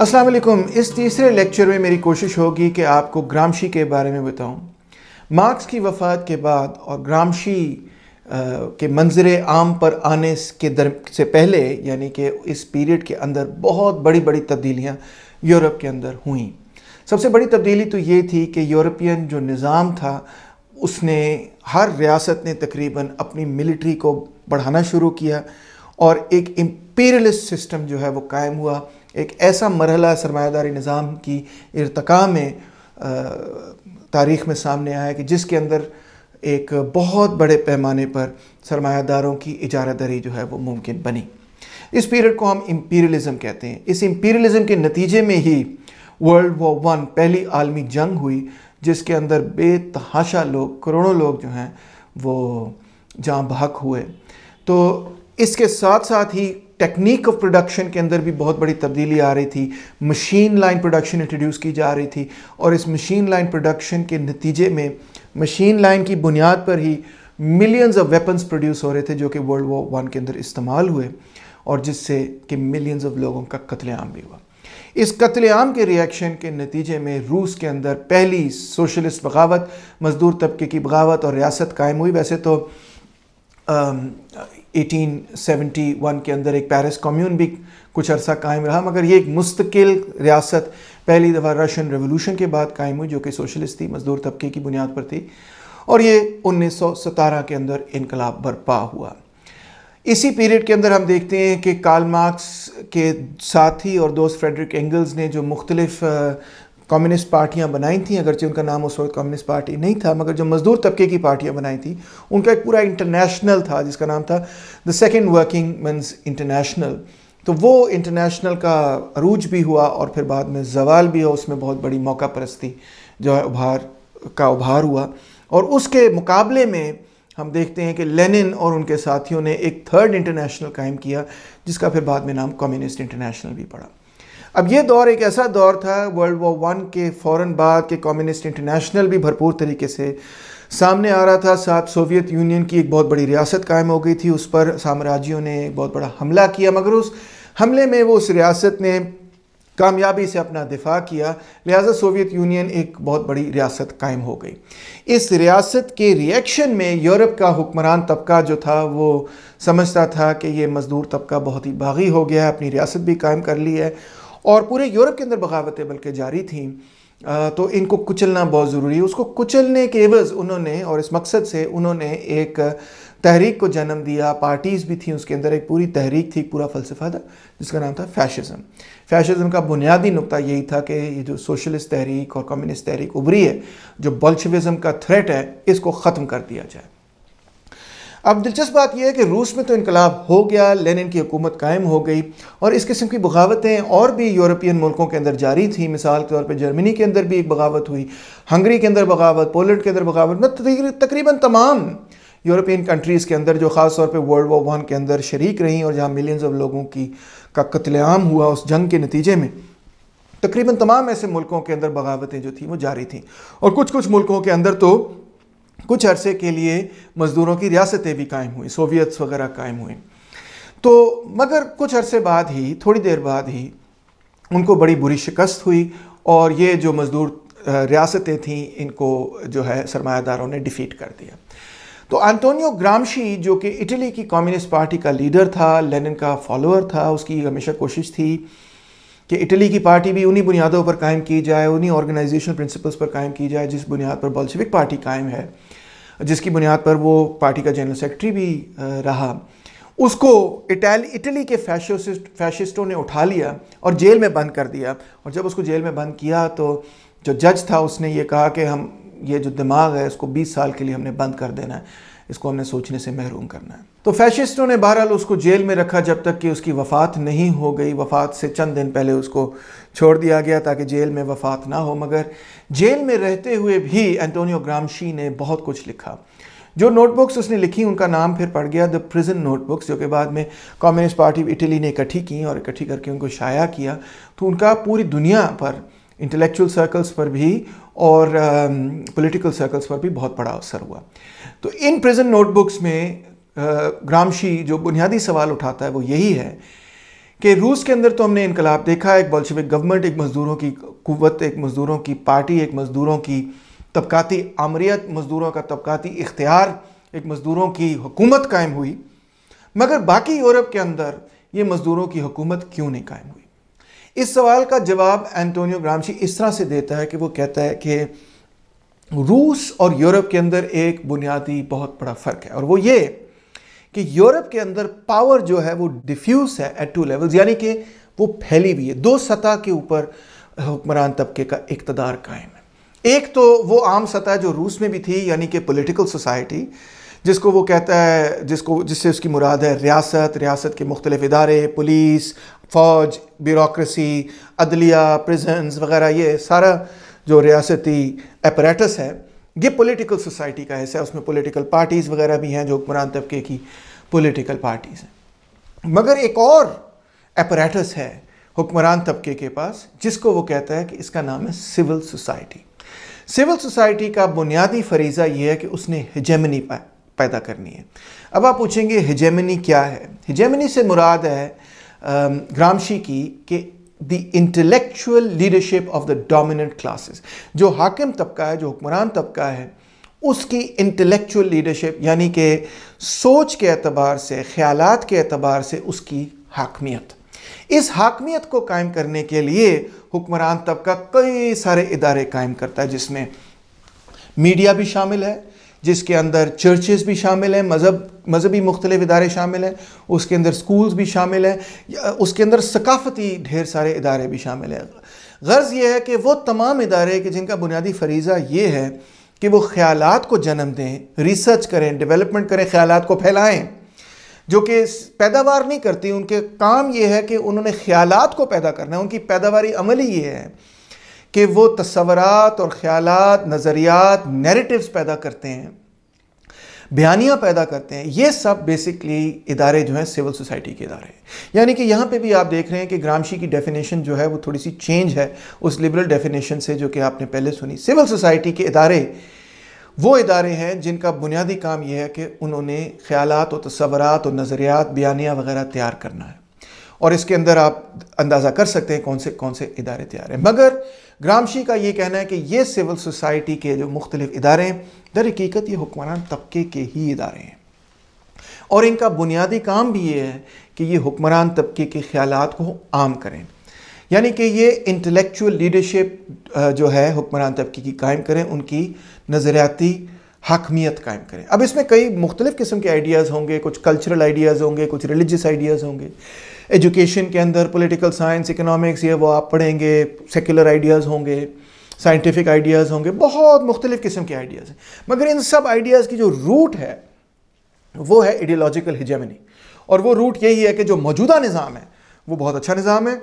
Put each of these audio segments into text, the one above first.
अस्सलाम वालेकुम इस तीसरे लेक्चर में मेरी कोशिश होगी कि आपको ग्रामशी के बारे में बताऊं मार्क्स की वफ़ात के बाद और ग्रामशी के मंजर आम पर आने के दर से पहले यानी कि इस पीरियड के अंदर बहुत बड़ी बड़ी तब्दीलियाँ यूरोप के अंदर हुई सबसे बड़ी तब्दीली तो ये थी कि यूरोपियन जो निज़ाम था उसने हर रियासत ने तकरीबन अपनी मिलिट्री को बढ़ाना शुरू किया और एक इम्पीरियलिस्ट सिस्टम जो है वो कायम हुआ एक ऐसा मरहला सरमायादारी निज़ाम की इरतका में तारीख़ में सामने आया कि जिसके अंदर एक बहुत बड़े पैमाने पर सरमायादारों की इजारादारी जो है वो मुमकिन बनी इस पीरियड को हम इम्पीरियलिज़म कहते हैं इस इम्पीरियलिज़म के नतीजे में ही वर्ल्ड वॉर वन पहली आलमी जंग हुई जिसके अंदर बेतहाशा लोग करोड़ों लोग जो हैं वो जहाँ बहक हुए तो इसके साथ साथ ही टेक्निक ऑफ प्रोडक्शन के अंदर भी बहुत बड़ी तब्दीली आ रही थी मशीन लाइन प्रोडक्शन इंट्रोड्यूस की जा रही थी और इस मशीन लाइन प्रोडक्शन के नतीजे में मशीन लाइन की बुनियाद पर ही मिलियंस ऑफ वेपन्स प्रोड्यूस हो रहे थे जो कि वर्ल्ड वॉर वन के अंदर इस्तेमाल हुए और जिससे कि मिलियंस ऑफ लोगों का कत्लेआम भी हुआ इस कत्लेआम के रिएक्शन के नतीजे में रूस के अंदर पहली सोशलिस्ट बगावत मज़दूर तबके की बगावत और रियासत कायम हुई वैसे तो 1871 um, के अंदर एक पेरिस कम्यून भी कुछ अरसा कायम रहा मगर ये एक मुस्तकिल रियासत पहली दफ़ा रशियन रेवोल्यूशन के बाद कायम हुई जो कि सोशलिस्ट थी मजदूर तबके की बुनियाद पर थी और ये उन्नीस के अंदर इनकलाब बरपा हुआ इसी पीरियड के अंदर हम देखते हैं कि कार्ल मार्क्स के साथी और दोस्त फ्रेडरिक एंगल्स ने जो मुख्तलिफ कम्युनिस्ट पार्टियां बनाई थी अगरचे उनका नाम उस वक्त कम्युनिस्ट पार्टी नहीं था मगर जो मजदूर तबके की पार्टियां बनाई थी उनका एक पूरा इंटरनेशनल था जिसका नाम था the second working men's international तो वो इंटरनेशनल का अरूज भी हुआ और फिर बाद में जवाल भी हुआ उसमें बहुत बड़ी मौका परस्ती जो है उभार का उभार हुआ और उसके मुकाबले में हम देखते हैं कि लेनिन और उनके साथियों ने एक थर्ड इंटरनेशनल कायम किया जिसका फिर बाद में नाम कम्युनिस्ट इंटरनेशनल भी पड़ा अब ये दौर एक ऐसा दौर था वर्ल्ड वॉर वन के फ़ौर बाद के कम्युनिस्ट इंटरनेशनल भी भरपूर तरीके से सामने आ रहा था साथ सोवियत यूनियन की एक बहुत बड़ी रियासत कायम हो गई थी उस पर साम्राज्यों ने एक बहुत बड़ा हमला किया मगर उस हमले में वो उस रियासत ने कामयाबी से अपना दिफा किया लिहाजा सोवियत यूनियन एक बहुत बड़ी रियासत कायम हो गई इस रियासत के रिएक्शन में यूरोप का हुक्मरान तबका जो था वो समझता था कि ये मज़दूर तबका बहुत ही बागी हो गया है अपनी रियासत भी कायम कर ली है और पूरे यूरोप के अंदर बगावतें बल्कि जारी थी तो इनको कुचलना बहुत ज़रूरी है उसको कुचलने के एवज़ उन्होंने और इस मकसद से उन्होंने एक तहरीक को जन्म दिया पार्टीज़ भी थी उसके अंदर एक पूरी तहरीक थी पूरा फलसफा था जिसका नाम था फैशिज़म फैशिज़म का बुनियादी नुक्ता यही था कि ये जो सोशलिस्ट तहरीक और कम्युनिस्ट तहरीक उभरी है जो बल्शविज़म का थ्रेट है इसको ख़त्म कर दिया जाए अब दिलचस्प बात यह है कि रूस में तो इनकलाब हो गया लेनिन की हुकूमत कायम हो गई और इस किस्म की बगावतें और भी यूरोपियन मुल्कों के अंदर जारी थी मिसाल के तौर पर जर्मनी के अंदर भी एक बगावत हुई हंगरी के अंदर बगावत पोलैंड के अंदर बगावत मत मतलब तकरीबन तमाम यूरोपियन कंट्रीज़ के अंदर जो ख़ास तौर पे वर्ल्ड वॉर वन के अंदर शरीक रहीं और जहाँ मिलियंस ऑफ लोगों की का कत्लेआम हुआ उस जंग के नतीजे में तकरीबन तमाम ऐसे मुल्कों के अंदर बगावतें जो थी वो जारी थी और कुछ कुछ मुल्कों के अंदर तो कुछ अरसे के लिए मज़दूरों की रियासतें भी कायम हुई सोवियत्स वगैरह कायम हुए तो मगर कुछ अरसे बाद ही थोड़ी देर बाद ही उनको बड़ी बुरी शिकस्त हुई और ये जो मज़दूर रियासतें थीं इनको जो है सरमायादारों ने डिफ़ीट कर दिया तो एंटोनियो ग्रामशी जो कि इटली की कम्युनिस्ट पार्टी का लीडर था लेनिन का फॉलोअर था उसकी हमेशा कोशिश थी कि इटली की पार्टी भी उन्हीं बुनियादों पर कायम की जाए उन्हीं ऑर्गेनाइजेशन प्रिंसिपल्स पर कायम की जाए जिस बुनियाद पर बॉल्शविक पार्टी कायम है जिसकी बुनियाद पर वो पार्टी का जनरल सेक्रेटरी भी रहा उसको इटली इटली के फैशोसिस्ट फैशिस्टों ने उठा लिया और जेल में बंद कर दिया और जब उसको जेल में बंद किया तो जो जज था उसने ये कहा कि हम ये जो दिमाग है इसको 20 साल के लिए हमने बंद कर देना है इसको हमने सोचने से महरूम करना है तो फैशिस्टों ने बहरहाल उसको जेल में रखा जब तक कि उसकी वफ़ात नहीं हो गई वफ़ात से चंद दिन पहले उसको छोड़ दिया गया ताकि जेल में वफ़ात ना हो मगर जेल में रहते हुए भी एंटोनियो ग्रामशी ने बहुत कुछ लिखा जो नोटबुक्स उसने लिखी उनका नाम फिर पड़ गया द प्रिजन नोटबुक्स जो कि बाद में कम्युनिस्ट पार्टी इटली ने इकट्ठी की और इकट्ठी करके उनको शाया किया तो उनका पूरी दुनिया पर इंटेलेक्चुअल सर्कल्स पर भी और पॉलिटिकल uh, सर्कल्स पर भी बहुत बड़ा असर हुआ तो इन प्रिजन नोटबुक्स में ग्रामशी जो बुनियादी सवाल उठाता है वो यही है कि रूस के अंदर तो हमने इनकलाब देखा एक बॉल्शविक गवर्नमेंट एक मज़दूरों की कुत एक मज़दूरों की पार्टी एक मज़दूरों की तबकाती आमरीत मज़दूरों का तबकाती इख्तियार एक मज़दूरों की हुकूमत कायम हुई मगर बाकी यूरोप के अंदर ये मज़दूरों की हुकूमत क्यों नहीं कायम हुई इस सवाल का जवाब एंटोनियो ग्रामशी इस तरह से देता है कि वो कहता है कि रूस और यूरोप के अंदर एक बुनियादी बहुत बड़ा फ़र्क है और वो ये कि यूरोप के अंदर पावर जो है वो डिफ्यूज है एट टू लेवल्स यानी कि वो फैली हुई है दो सतह के ऊपर हुक्मरान तबके का इकतदार कायम है एक तो वो आम सतह जो रूस में भी थी यानी कि पोलिटिकल सोसाइटी जिसको वो कहता है जिसको जिससे उसकी मुराद है रियासत रियासत के मुख्तलिफ इदारे पुलिस फ़ौज ब्यूरोसी अदलिया प्रिजन्स वगैरह ये सारा जो रियासती अपरेटस है ये पॉलिटिकल सोसाइटी का हिस्सा है उसमें पॉलिटिकल पार्टीज़ वगैरह भी हैं जो हुक्मरान तबके की पॉलिटिकल पार्टीज़ हैं मगर एक और अपराटस है हुक्मरान तबके के पास जिसको वो कहता है कि इसका नाम है सिविल सोसाइटी सिविल सोसाइटी का बुनियादी फरीज़ा ये है कि उसने हिजेमनी पैदा करनी है अब आप पूछेंगे हिजेमनी क्या है हिजेमनी से मुराद है ग्रामशी की कि the intellectual leadership of the dominant classes जो हाकिम तबका है जो हुक्मरान तबका है उसकी इंटेलेक्चुअल लीडरशिप यानी कि सोच के अतबार से ख्याल के अतबार से उसकी हाकमियत इस हाकमियत को कायम करने के लिए हुक्मरान तबका कई सारे इदारे कायम करता है जिसमें मीडिया भी शामिल है जिसके अंदर चर्चेस भी शामिल हैं मज़हब मज़हबी मुख्तलिफ इदारे शामिल हैं उसके अंदर स्कूल्स भी शामिल हैं उसके अंदर सकाफती ढेर सारे इदारे भी शामिल हैं गर्ज़ यह है कि वो तमाम इदारे कि जिनका बुनियादी फरीज़ा ये है कि वो ख्याल को जन्म दें रिसर्च करें डेवलपमेंट करें ख्याल को फैलाएँ जो कि पैदावार नहीं करती उनके काम ये है कि उन्होंने ख्याल को पैदा करना है उनकी पैदावारी अमली ये है कि वो तस्वरत और ख़्याल नज़रियात नैरेटिव्स पैदा करते हैं बयानियाँ पैदा करते हैं ये सब बेसिकली इदारे जो हैं सिविल सोसाइटी के इदारे हैं यानी कि यहाँ पे भी आप देख रहे हैं कि ग्रामशी की डेफिनेशन जो है वो थोड़ी सी चेंज है उस लिबरल डेफिनेशन से जो कि आपने पहले सुनी सिविल सोसाइटी के इदारे वो इदारे हैं जिनका बुनियादी काम यह है कि उन्होंने ख्याल और तस्वरत और नज़रियात बयानिया वगैरह तैयार करना है और इसके अंदर आप अंदाज़ा कर सकते हैं कौन से कौन से इदारे तैयार हैं मगर ग्रामशी का ये कहना है कि ये सिविल सोसाइटी के जो मुख्तलिफ इदारे हैं दर हकीकत ये हुक्मरान तबके के ही इदारे हैं और इनका बुनियादी काम भी ये है कि ये हुक्मरान तबके के ख्याल को आम करें यानी कि ये इंटेलेक्चुअल लीडरशिप जो है हुक्मरान तबके की कायम करें उनकी नज़रियाती हकमियत कायम करें अब इसमें कई मुख्तलिफ़ किस्म के आइडियाज़ होंगे कुछ कल्चरल आइडियाज़ होंगे कुछ रिलीजियस आइडियाज़ होंगे एजुकेशन के अंदर पॉलिटिकल साइंस इकोनॉमिक्स ये वो आप पढ़ेंगे सेकुलर आइडियाज़ होंगे साइंटिफिक आइडियाज़ होंगे बहुत मुख्तलिफ़ किस्म के आइडियाज़ हैं मगर इन सब आइडियाज़ की जो रूट है वो है आइडियोलॉजिकल हिजेमनी और वो रूट यही है कि जो मौजूदा निज़ाम है वो बहुत अच्छा निज़ाम है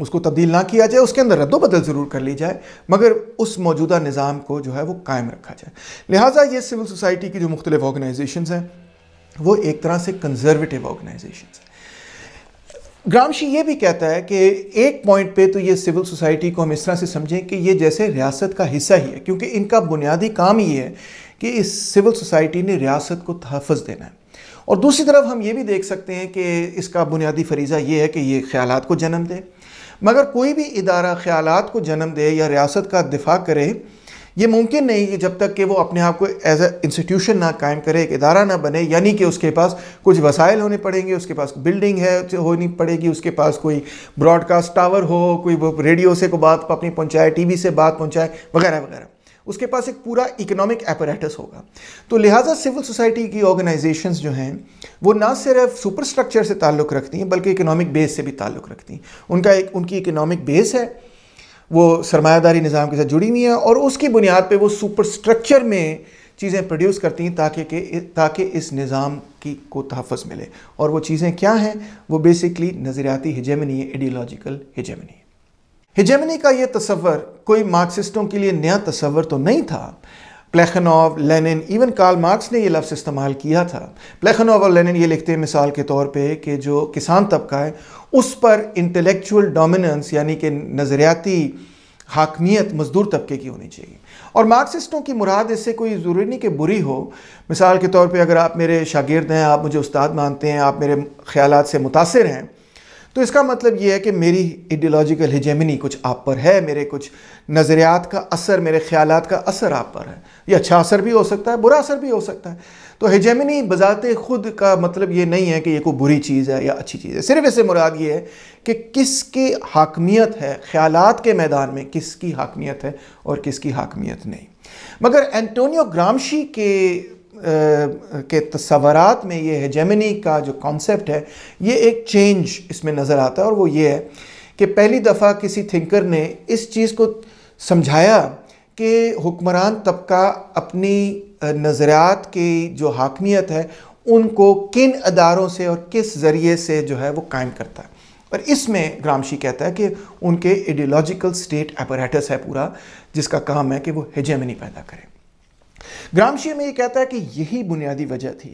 उसको तब्दील ना किया जाए उसके अंदर रद्द बदल ज़रूर कर ली जाए मगर उस मौजूदा निज़ाम को जो है वो कायम रखा जाए लिहाजा ये सिविल सोसाइटी की जो मुख्तलिफ ऑर्गेनाइजेशन हैं वो एक तरह से कंजर्वेटिव ऑर्गेनाइजेशन हैं ग्रामशी ये भी कहता है कि एक पॉइंट पे तो ये सिविल सोसाइटी को हम इस तरह से समझें कि ये जैसे रियासत का हिस्सा ही है क्योंकि इनका बुनियादी काम ही है कि इस सिविल सोसाइटी ने रियासत को तहफ़ देना है और दूसरी तरफ हम ये भी देख सकते हैं कि इसका बुनियादी फरीज़ा ये है कि ये ख्याल को जन्म दे मगर कोई भी इदारा ख्याल को जन्म दे या रियासत का दिफा करे ये मुमकिन नहीं कि जब तक कि वो अपने आप को एज ए इंस्टीट्यूशन ना कायम करे एक इदारा ना बने यानी कि उसके पास कुछ वसाइल होने पड़ेंगे उसके पास बिल्डिंग है होनी पड़ेगी उसके पास कोई ब्रॉडकास्ट टावर हो कोई रेडियो से कोई बात अपनी पहुँचाए टी से बात पहुँचाए वगैरह वगैरह उसके पास एक पूरा इकोनॉमिक अपरेटस होगा तो लिहाजा सिविल सोसाइटी की ऑर्गेनाइजेशंस जो हैं वो ना सिर्फ सुपर स्ट्रक्चर से ताल्लुक़ रखती हैं बल्कि इकोनॉमिक बेस से भी ताल्लुक़ रखती हैं उनका एक उनकी इकोनॉमिक बेस है वो सरमायादारी निज़ाम के साथ जुड़ी हुई हैं और उसकी बुनियाद पर वो सुपर स्ट्रक्चर में चीज़ें प्रोड्यूस करती हैं ताकि के ताकि इस निज़ाम की को तहफ़ मिले और वो चीज़ें क्या हैं वो बेसिकली नज़रियाती हिजेमनी है आइडियोलॉजिकल हिजेमनी हिजेमनी का ये तस्वर कोई मार्क्सिस्टों के लिए नया तस्वर तो नहीं था Plekhanov Lenin even Karl Marx ने ये लफ्ज़ इस्तेमाल किया था प्लेखनोव और लेनिन ये लिखते हैं मिसाल के तौर पे कि जो किसान तबका है उस पर इंटेलेक्चुअल डोमिनेंस यानी कि नज़रियाती हाकमियत मज़दूर तबके की होनी चाहिए और मार्क्सिस्टों की मुराद इससे कोई ज़रूरी नहीं कि बुरी हो मिसाल के तौर पे अगर आप मेरे शागिर्द हैं आप मुझे उस्ताद मानते हैं आप मेरे ख्याल से मुतासर हैं तो इसका मतलब ये है कि मेरी आइडियोलॉजिकल हिजेमिनी कुछ आप पर है मेरे कुछ नज़रियात का असर मेरे ख्याल का असर आप पर है ये अच्छा असर भी हो सकता है बुरा असर भी हो सकता है तो हिजेमिनी बजात खुद का मतलब ये नहीं है कि ये कोई बुरी चीज़ है या अच्छी चीज़ है सिर्फ इसे मुराद ये है कि किसकी हाकमियत है ख्याल के मैदान में किसकी हाकमियत है और किसकी हाकमियत नहीं मगर एंटोनियो ग्रामशी के के तस्वरत में ये हेजेमनी का जो कॉन्सेप्ट है ये एक चेंज इसमें नज़र आता है और वो ये है कि पहली दफ़ा किसी थिंकर ने इस चीज़ को समझाया कि हुक्मरान तबका अपनी नज़रियात की जो हाकमियत है उनको किन अदारों से और किस ज़रिए से जो है वो कायम करता है और इसमें ग्रामशी कहता है कि उनके आइडियोलॉजिकल स्टेट एपरेटस है पूरा जिसका काम है कि वो हेजेमनी पैदा करें ग्रामशी में ये कहता है कि यही बुनियादी वजह थी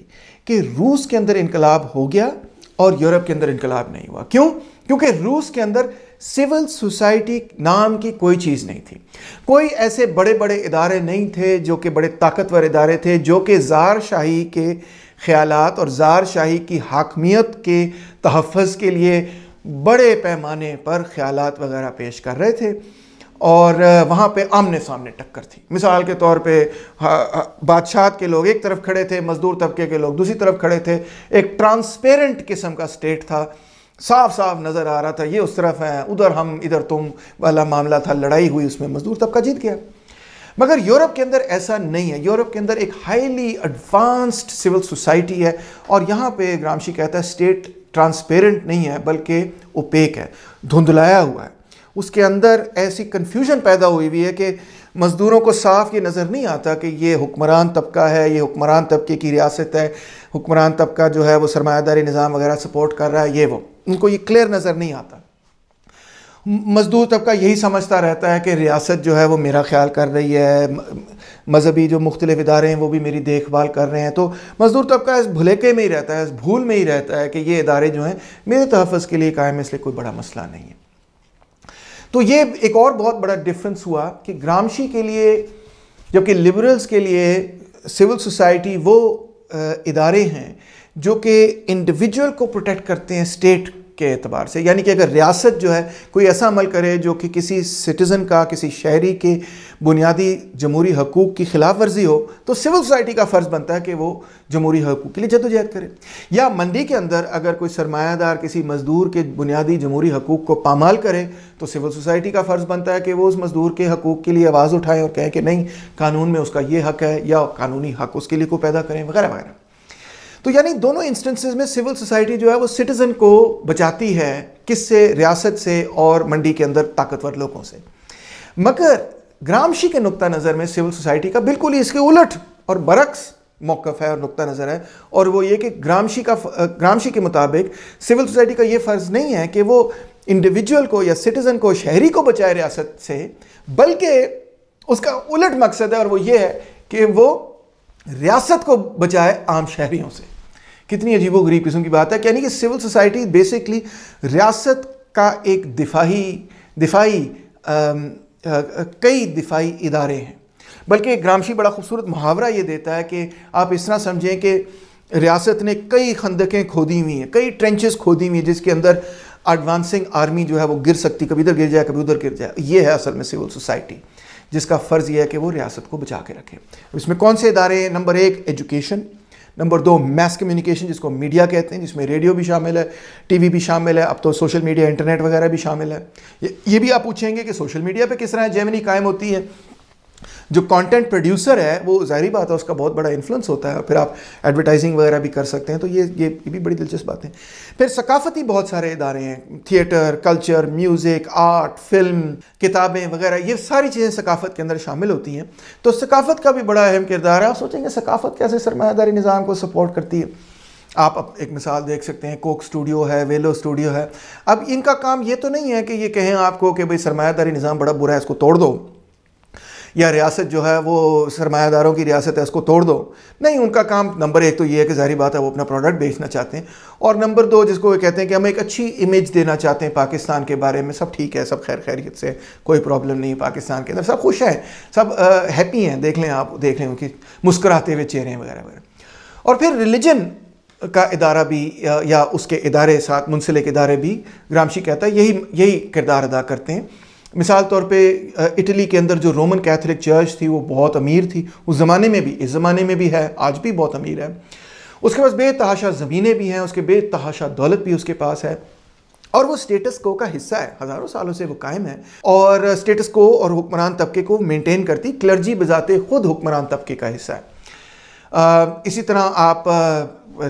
कि रूस के अंदर इनकलाब हो गया और यूरोप के अंदर इनकलाब नहीं हुआ क्यों क्योंकि रूस के अंदर सिविल सोसाइटी नाम की कोई चीज़ नहीं थी कोई ऐसे बड़े बड़े इदारे नहीं थे जो कि बड़े ताकतवर इदारे थे जो कि जार शाही के ख्याल और जार शाही की हाकमियत के तहफ़ के लिए बड़े पैमाने पर ख्याल वगैरह पेश कर रहे थे और वहाँ पे आमने सामने टक्कर थी मिसाल के तौर पे बादशाह के लोग एक तरफ खड़े थे मज़दूर तबके के लोग दूसरी तरफ खड़े थे एक ट्रांसपेरेंट किस्म का स्टेट था साफ साफ नज़र आ रहा था ये उस तरफ है उधर हम इधर तुम वाला मामला था लड़ाई हुई उसमें मज़दूर तबका जीत गया मगर यूरोप के अंदर ऐसा नहीं है यूरोप के अंदर एक हाईली एडवांस्ड सिविल सोसाइटी है और यहाँ पे ग्रामशी कहता है स्टेट ट्रांसपेरेंट नहीं है बल्कि ओपेक है धुंधलाया हुआ है उसके अंदर ऐसी कन्फ्यूजन पैदा हुई हुई है कि मज़दूरों को साफ ये नज़र नहीं आता कि ये हुक्मरान तबका है ये हुक्मरान तबके की रियासत है हुक्मरान तबका जो है वो सरमायादारी निज़ाम वगैरह सपोर्ट कर रहा है ये वो उनको ये क्लियर नज़र नहीं आता मजदूर तबका यही समझता रहता है कि रियासत जो है वो मेरा ख्याल कर रही है मजहबी जो मुख्तलिफ इदारे हैं वो भी मेरी देखभाल कर रहे हैं तो मजदूर तबका इस भुलेके में ही रहता है इस भूल में ही रहता है कि ये इदारे जो हैं मेरे तहफ़ के लिए कायम इसलिए कोई बड़ा मसला नहीं है तो ये एक और बहुत बड़ा डिफरेंस हुआ कि ग्रामशी के लिए जबकि लिबरल्स के लिए सिविल सोसाइटी वो इदारे हैं जो कि इंडिविजुअल को प्रोटेक्ट करते हैं स्टेट के अतबार से यानी कि अगर रियासत जो है कोई ऐसा अमल करे जो कि किसी सिटीज़न का किसी शहरी के बुनियादी जमहूरी हकूक़ की खिलाफ वर्जी हो तो सिविल सोसाइटी का फ़र्ज़ बनता है कि वो जमहूरी हकूक़ के लिए जदोजहद करे या मंडी के अंदर अगर कोई सरमायादार किसी मज़दूर के बुनियादी जमहूरी हकूक़ को पामाल करे तो सिविल सोसाइटी का फ़र्ज़ बनता है कि वो उस मज़दूर के हकूक़ के लिए आवाज़ उठाएँ और कहें कि नहीं कानून में उसका ये हक है या कानूनी हक उसके लिए को पैदा करें वगैरह वगैरह तो यानी दोनों इंस्टेंसेस में सिविल सोसाइटी जो है वो सिटीज़न को बचाती है किससे रियासत से और मंडी के अंदर ताकतवर लोगों से मगर ग्रामशी के नुक़ नज़र में सिविल सोसाइटी का बिल्कुल ही इसके उलट और बरक्स मौक़ है और नुक़ नज़र है और वो ये कि ग्रामशी का ग्रामशी के मुताबिक सिविल सोसाइटी का ये फ़र्ज़ नहीं है कि वो इंडिविजुअल को या सिटीज़न को शहरी को बचाए रियासत से बल्कि उसका उलट मकसद है और वो ये है कि वो रियासत को बचाए आम शहरीों से कितनी गरीब किस्म की बात है यानी कि सिविल सोसाइटी बेसिकली रियासत का एक दिफाही दिफाही कई दिफाही इदारे हैं बल्कि ग्रामशी बड़ा खूबसूरत मुहावरा ये देता है कि आप इस तरह समझें कि रियासत ने कई खंदकें खोदी हुई हैं कई ट्रेंचेस खोदी हुई हैं जिसके अंदर एडवांसिंग आर्मी जो है वो गिर सकती कभी इधर गिर जाए कभी उधर गिर जाए ये है असल में सिविल सोसाइटी जिसका फ़र्ज़ यह है कि वो रियासत को बचा के रखे इसमें कौन से इदारे हैं नंबर एक एजुकेशन नंबर दो मैस कम्युनिकेशन जिसको मीडिया कहते हैं जिसमें रेडियो भी शामिल है टीवी भी शामिल है अब तो सोशल मीडिया इंटरनेट वगैरह भी शामिल है ये, ये भी आप पूछेंगे कि सोशल मीडिया पर किस तरह जेमनी कायम होती है जो कंटेंट प्रोड्यूसर है वो जाहिर बात है उसका बहुत बड़ा इन्फ्लुएंस होता है और फिर आप एडवर्टाइजिंग वगैरह भी कर सकते हैं तो ये ये ये भी बड़ी दिलचस्प बात है फिर सकाफती बहुत सारे इदारे हैं theatre culture music art film किताबें वगैरह ये सारी चीज़ें सकाफत के अंदर शामिल होती हैं तो सकाफत का भी बड़ा अहम किरदार है आप सोचेंगे सकाफत कैसे सरमादारी निज़ाम को सपोर्ट करती है आप एक मिसाल देख सकते हैं कोक स्टूडियो है वेलो स्टूडियो है अब इनका काम ये तो नहीं है कि ये कहें आपको कि भाई सरमायादारी निज़ाम बड़ा बुरा है इसको तोड़ दो या रियासत जो है वो सरमायादारों की रियासत है इसको तोड़ दो नहीं उनका काम नंबर एक तो ये है कि ज़ाहिर बात है वो अपना प्रोडक्ट बेचना चाहते हैं और नंबर दो जिसको वो कहते हैं कि हम एक अच्छी इमेज देना चाहते हैं पाकिस्तान के बारे में सब ठीक है सब खैर खैरियत से कोई प्रॉब्लम नहीं है पाकिस्तान के अंदर सब खुश हैं सब हैप्पी हैं देख लें आप देख लें उनकी मुस्कुराते हुए चेहरे वगैरह वगैरह और फिर रिलीजन का इदारा भी या उसके इदारे साथ मुंसलिक इदारे भी ग्रामशी कहता है यही यही किरदार अदा करते हैं मिसाल तौर पे इटली के अंदर जो रोमन कैथोलिक चर्च थी वो बहुत अमीर थी उस ज़माने में भी इस ज़माने में भी है आज भी बहुत अमीर है उसके पास बेतहाशा ज़मीनें भी हैं उसके बेतहाशा दौलत भी उसके पास है और वो स्टेटस को का हिस्सा है हज़ारों सालों से वो कायम है और स्टेटस को और हुक्मरान तबके को मेनटेन करती क्लर्जी बजाते खुद हुक्मरान तबके का हिस्सा है इसी तरह आप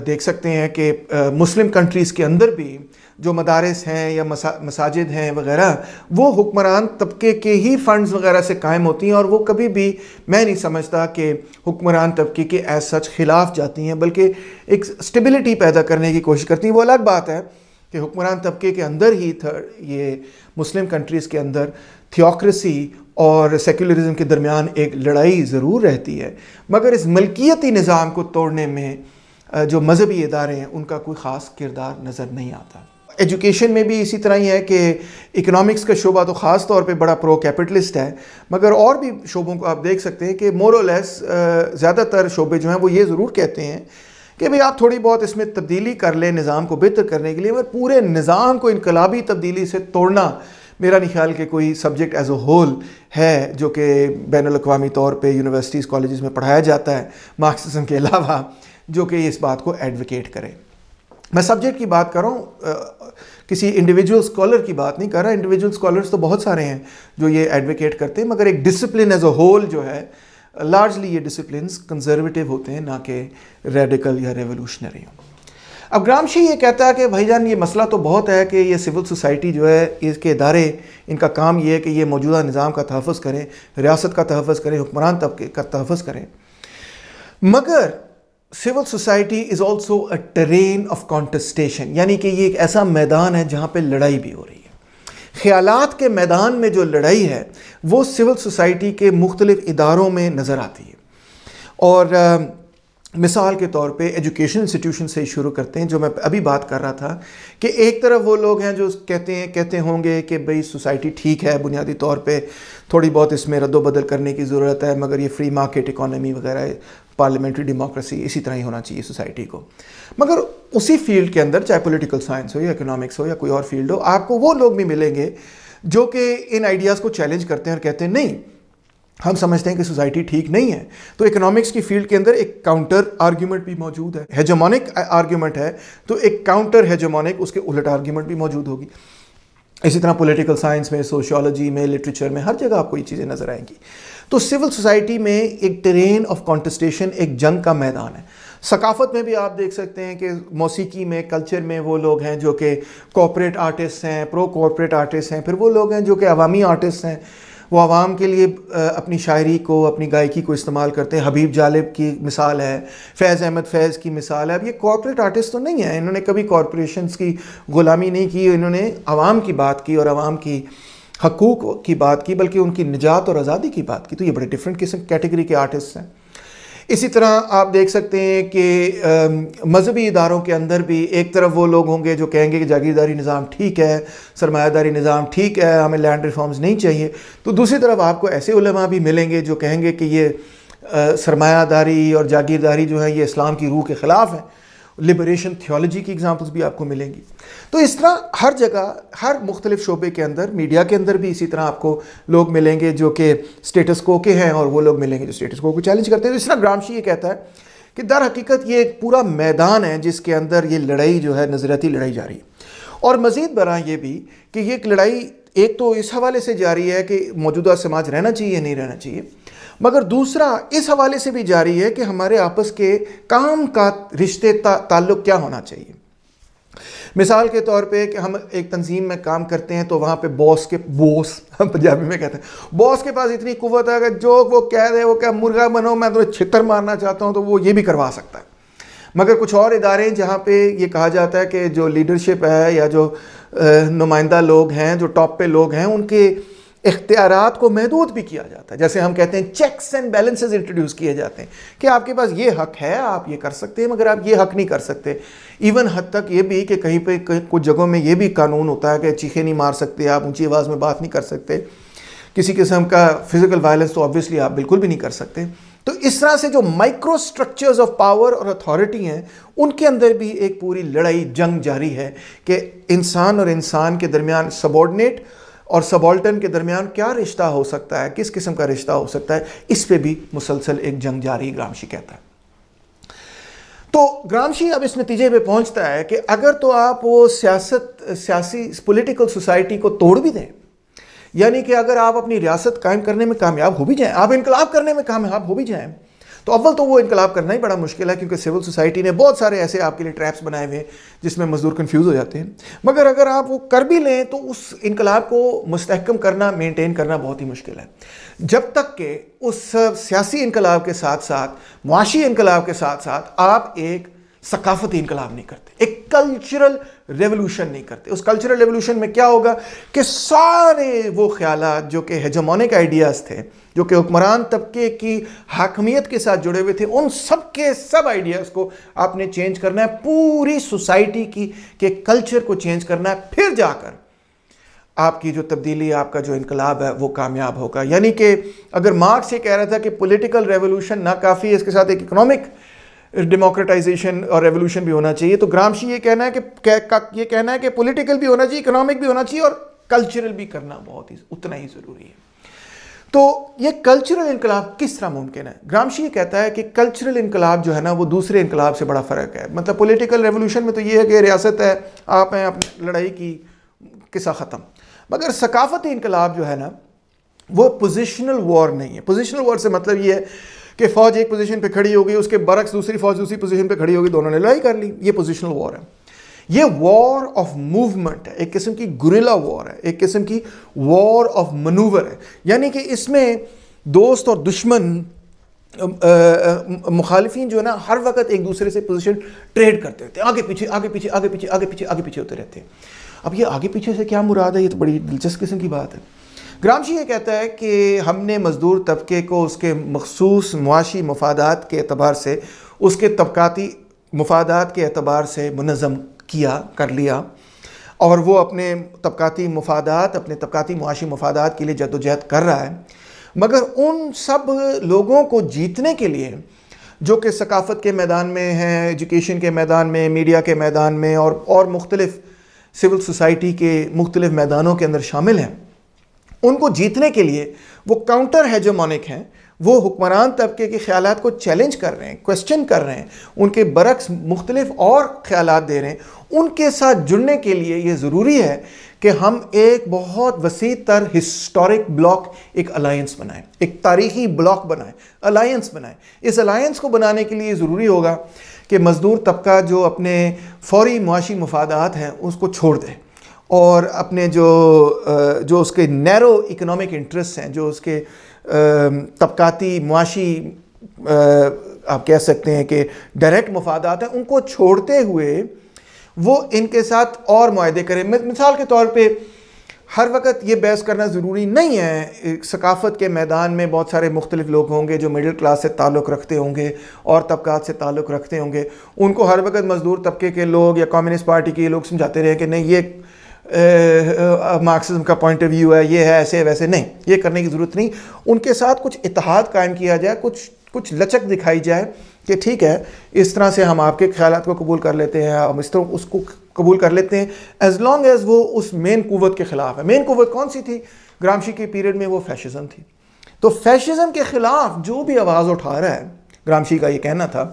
देख सकते हैं कि मुस्लिम कंट्रीज़ के अंदर भी जो मदारस हैं या मसा, मसाजिद हैं वगैरह वो हुक्मरान तबके के ही फ़ंड्स वगैरह से कायम होती हैं और वो कभी भी मैं नहीं समझता कि हुक्मरान तबके के एज सच खिलाफ जाती हैं बल्कि एक स्टेबिलिटी पैदा करने की कोशिश करती हैं वो अलग बात है कि हुक्मरान तबके के अंदर ही थर्ड ये मुस्लिम कंट्रीज़ के अंदर थियोक्रेसी और सेकुलरिज्म के दरमियान एक लड़ाई ज़रूर रहती है मगर इस मलकियती निज़ाम को तोड़ने में जो मजहबी इदारे हैं उनका कोई ख़ास किरदार नज़र नहीं आता एजुकेशन में भी इसी तरह ही है कि इकोनॉमिक्स का शोबा तो ख़ास तौर पे बड़ा प्रो कैपिटलिस्ट है मगर और भी शोबों को आप देख सकते हैं कि मोर लेस ज़्यादातर शोबे जो हैं वो ये ज़रूर कहते हैं कि भाई आप थोड़ी बहुत इसमें तब्दीली कर लें निज़ाम को बेहतर करने के लिए मगर पूरे निज़ाम को इनकलाबी तब्दीली से तोड़ना मेरा नहीं ख्याल कि कोई सब्जेक्ट एज अ होल है जो कि बैन अवी तौर पर यूनिवर्सिटीज़ कॉलेज़ में पढ़ाया जाता है मार्क्सम के अलावा जो कि इस बात को एडवोकेट करें मैं सब्जेक्ट की बात कर रहा हूँ किसी इंडिविजुअल स्कॉलर की बात नहीं कर रहा इंडिविजुअल स्कॉलर्स तो बहुत सारे हैं जो ये एडवोकेट करते हैं मगर एक डिसिप्लिन एज अ होल जो है लार्जली ये डिसिप्लिन कंजर्वेटिव होते हैं ना कि रेडिकल या रेवोल्यूशनरी अब ग्रामशी ये कहता है कि भाईजान ये मसला तो बहुत है कि ये सिविल सोसाइटी जो है इसके इदारे इनका काम ये है कि ये मौजूदा निज़ाम का तहफ़ करें रियासत का तहफ़ करें हुक्मरान तबके का तहफ़ करें मगर civil society is also a terrain of contestation यानी कि ये एक ऐसा मैदान है जहाँ पर लड़ाई भी हो रही है ख्यालात के मैदान में जो लड़ाई है वो सिविल सोसाइटी के मुख्तलिफ़ इदारों में नज़र आती है और मिसाल के तौर पे एजुकेशन इंस्टीट्यूशन से ही शुरू करते हैं जो मैं अभी बात कर रहा था कि एक तरफ वो लोग हैं जो कहते हैं कहते होंगे कि भाई सोसाइटी ठीक है बुनियादी तौर पे थोड़ी बहुत इसमें रद्दबदल करने की ज़रूरत है मगर ये फ्री मार्केट इकोनॉमी वगैरह पार्लियामेंट्री डेमोक्रेसी इसी तरह ही होना चाहिए सोसाइटी को मगर उसी फील्ड के अंदर चाहे पोलिटिकल साइंस हो या इकोनॉमिक्स हो या कोई और फील्ड हो आपको वो लोग भी मिलेंगे जो कि इन आइडियाज़ को चैलेंज करते हैं और कहते हैं नहीं हम समझते हैं कि सोसाइटी ठीक नहीं है तो इकोनॉमिक्स की फील्ड के अंदर एक काउंटर आर्ग्यूमेंट भी मौजूद है हेजोमोनिक आर्ग्यूमेंट uh, है तो एक काउंटर हेजोमोनिक उसके उलट आर्ग्यूमेंट भी मौजूद होगी इसी तरह पॉलिटिकल साइंस में सोशियोलॉजी में लिटरेचर में हर जगह आपको ये चीज़ें नज़र आएंगी तो सिविल सोसाइटी में एक ट्रेन ऑफ कॉन्टेस्टेशन एक जंग का मैदान है सकाफत में भी आप देख सकते हैं कि मौसीकी में कल्चर में वो लोग हैं जो कि कॉपरेट आर्टिस्ट हैं प्रो कॉपरेट आर्टिस्ट हैं फिर वो लोग हैं जो कि अवामी आर्टिस्ट हैं वो आवाम के लिए अपनी शायरी को अपनी गायकी को इस्तेमाल करते हैं हबीब जालिब की मिसाल है फैज़ अहमद फैज़ की मिसाल है अब ये कॉरपोरेट आर्टिस्ट तो नहीं है इन्होंने कभी कॉरपोरेशन की ग़ुलामी नहीं की इन्होंने आवाम की बात की और आवाम की हकूक़ की बात की बल्कि उनकी निजात और आज़ादी की बात की तो ये बड़े डिफरेंट किस्म कैटेगरी के आर्टिस्ट हैं इसी तरह आप देख सकते हैं कि मजहबी इदारों के अंदर भी एक तरफ वो लोग होंगे जो कहेंगे कि जागीरदारी निज़ाम ठीक है सरमायादारी निज़ाम ठीक है हमें लैंड रिफॉर्म्स नहीं चाहिए तो दूसरी तरफ आपको ऐसे उलमा भी मिलेंगे जो कहेंगे कि ये सरमायादारी और जागीरदारी जो है ये इस्लाम की रूह के ख़िलाफ़ है लिबरेशन थियोलॉजी की एग्जाम्पल्स भी आपको मिलेंगी तो इस तरह हर जगह हर मुख्तलिफ शोबे के अंदर मीडिया के अंदर भी इसी तरह आपको लोग मिलेंगे जो कि स्टेटस को के हैं और वो लोग मिलेंगे जो स्टेटस को को चैलेंज करते हैं तो इस तरह ग्रामशी ये कहता है कि दर हकीकत ये एक पूरा मैदान है जिसके अंदर ये लड़ाई जो है नजरती लड़ाई जा रही है और मज़ीद बरा ये भी कि ये एक लड़ाई एक तो इस हवाले से जारी है कि मौजूदा समाज रहना चाहिए नहीं रहना चाहिए मगर दूसरा इस हवाले से भी जारी है कि हमारे आपस के काम का रिश्ते ता, ताल्लुक क्या होना चाहिए मिसाल के तौर पे कि हम एक तंजीम में काम करते हैं तो वहाँ पे बॉस के बॉस हम पंजाबी में कहते हैं बॉस के पास इतनी कुवत है अगर जो वो कह दे वो क्या मुर्गा बनो मैं तो छितर मारना चाहता हूँ तो वो ये भी करवा सकता है मगर कुछ और इदारे हैं जहाँ पे ये कहा जाता है कि जो लीडरशिप है या जो नुमाइंदा लोग हैं जो टॉप पे लोग हैं उनके इख्तियार को महदूद भी किया जाता है जैसे हम कहते हैं चेक्स एंड बैलेंसेज इंट्रोड्यूस किए जाते हैं कि आपके पास ये हक है आप ये कर सकते हैं मगर आप ये हक नहीं कर सकते इवन हद तक ये भी कि कहीं पे कुछ जगहों में ये भी कानून होता है कि चीखे नहीं मार सकते आप ऊंची आवाज़ में बात नहीं कर सकते किसी किस्म का फिज़िकल वायलेंस तो ऑब्वियसली आप बिल्कुल भी नहीं कर सकते तो इस तरह से जो माइक्रो स्ट्रक्चर्स ऑफ पावर और अथॉरिटी हैं उनके अंदर भी एक पूरी लड़ाई जंग जारी है कि इंसान और इंसान के दरमियान सबॉर्डिनेट और सबॉल्टन के दरमियान क्या रिश्ता हो सकता है किस किस्म का रिश्ता हो सकता है इस पर भी मुसलसल एक जंग जारी ग्रामशी कहता है तो ग्रामशी अब इस नतीजे पे पहुंचता है कि अगर तो आप वो सियासत सियासी पॉलिटिकल सोसाइटी को तोड़ भी दें यानी कि अगर आप अपनी रियासत कायम करने में कामयाब हो भी जाएं आप इनकलाब करने में कामयाब हो भी जाएं तो अव्वल तो वो इनकलाब करना ही बड़ा मुश्किल है क्योंकि सिविल सोसाइटी ने बहुत सारे ऐसे आपके लिए ट्रैप्स बनाए हुए हैं जिसमें मजदूर कन्फ्यूज़ हो जाते हैं मगर अगर आप वो कर भी लें तो उस इनकलाब को मुस्कम करना मेनटेन करना बहुत ही मुश्किल है जब तक कि उस सियासी इनकलाब के साथ साथ मुआशी इनकलाब के साथ साथ आप एक सकाफती इनकलाब नहीं करते एक कल्चरल रेवोल्यूशन नहीं करते उस कल्चरल रेवोल्यूशन में क्या होगा कि सारे वो ख्याल जो कि हेजमोनिक आइडियाज़ थे जो कि हुक्मरान तबके की हाकमियत के साथ जुड़े हुए थे उन सब के सब आइडियाज़ को आपने चेंज करना है पूरी सोसाइटी की के कल्चर को चेंज करना है फिर जाकर आपकी जो तब्दीली आपका जो इनकलाब है वो कामयाब होगा यानी कि अगर मार्क्स ये कह रहा था कि पोलिटिकल रेवोल्यूशन ना काफ़ी इसके साथ एक इकनॉमिक डेमोक्रेटाइजेशन और रेवोल्यूशन भी होना चाहिए तो ग्रामशी ये कहना है कि कह, ये कहना है कि पॉलिटिकल भी होना चाहिए इकोनॉमिक भी होना चाहिए और कल्चरल भी करना बहुत ही उतना ही ज़रूरी है तो ये कल्चरल इनकलाब किस तरह मुमकिन है ग्रामशी ये कहता है कि कल्चरल इनकलाब जो है ना वो दूसरे इनकलाब से बड़ा फ़र्क है मतलब पोलिटिकल रेवोल्यूशन में तो ये है कि रियासत है आप हैं अपनी लड़ाई की किस्सा ख़त्म मगर सकाफती इनकलाब जो है ना वो पोजिशनल वॉर नहीं है पोजिशनल वॉर से मतलब ये है कि फौज एक पोजीशन पे खड़ी होगी उसके बरक्स दूसरी फौज दूसरी पोजीशन पे खड़ी होगी दोनों ने लड़ाई कर ली ये पोजिशनल वॉर है ये वॉर ऑफ मूवमेंट है एक किस्म की गुरिला वॉर है एक किस्म की वॉर ऑफ मनूवर है यानी कि इसमें दोस्त और दुश्मन मुखालफी जो है ना हर वक्त एक दूसरे से पोजीशन ट्रेड करते रहते हैं आगे पीछे आगे पीछे आगे पीछे आगे पीछे आगे पीछे होते रहते हैं अब ये आगे पीछे से क्या मुराद है ये तो बड़ी दिलचस्प किस्म की बात है ग्रामशी ये कहता है कि हमने मज़दूर तबके को उसके मखसूस मुआशी मफादात के अतबार से उसके तबकती मफादात के अतबार से मनज़म किया कर लिया और वो अपने तबकती मफादात अपने तबकती मुआशी मफादात के लिए जदोजहद कर रहा है मगर उन सब लोगों को जीतने के लिए जो कि सकाफ़त के मैदान में हैं एजुकेशन के मैदान में मीडिया के मैदान में और और मुख्तलिफ़ सिविल सोसाइटी के मुख्तलिफ़ मैदानों के अंदर शामिल हैं उनको जीतने के लिए वो काउंटर है जो मोनिक हैं वो हुक्मरान तबके के ख्याल को चैलेंज कर रहे हैं क्वेश्चन कर रहे हैं उनके बरक्स मुख्तलिफ और ख्याल दे रहे हैं उनके साथ जुड़ने के लिए ये ज़रूरी है कि हम एक बहुत वसी तर हिस्टोरिक ब्लॉक एक अलायंस बनाएं एक तारीखी ब्लॉक बनाएं अलायंस बनाएं इस अलायंस को बनाने के लिए ज़रूरी होगा कि मज़दूर तबका जो अपने फौरी मुआशी मफादात हैं उसको छोड़ दें और अपने जो जो उसके नैरो इकोनॉमिक इंटरेस्ट हैं जो उसके तबकाती मुआशी आप कह सकते हैं कि डायरेक्ट मफादात हैं उनको छोड़ते हुए वो इनके साथ और माहे करें मिसाल के तौर पर हर वक्त ये बहस करना ज़रूरी नहीं है सकाफ़त के मैदान में बहुत सारे मुख्तलिफ लोग होंगे जो मिडिल क्लास से ताल्लुक़ रखते होंगे और तबक़ात से ताल्लुक़ रखते होंगे उनको हर वक्त मज़दूर तबके के लोग या कम्युनिस्ट पार्टी के लोग समझाते रहे कि नहीं ये मार्क्सिज्म का पॉइंट ऑफ व्यू है ये है ऐसे वैसे नहीं ये करने की ज़रूरत नहीं उनके साथ कुछ इतिहाद कायम किया जाए कुछ कुछ लचक दिखाई जाए कि ठीक है इस तरह से हम आपके ख्याल को कबूल कर लेते हैं हम इस तरह उसको कबूल कर लेते हैं एज़ लॉन्ग एज़ वो उस मेन कुवत के ख़िलाफ़ है मेन कुवत कौन सी थी ग्रामशी के पीरियड में वो फैशिज़म थी तो फैशिज़म के ख़िलाफ़ जो भी आवाज़ उठा रहा है ग्रामशी का ये कहना था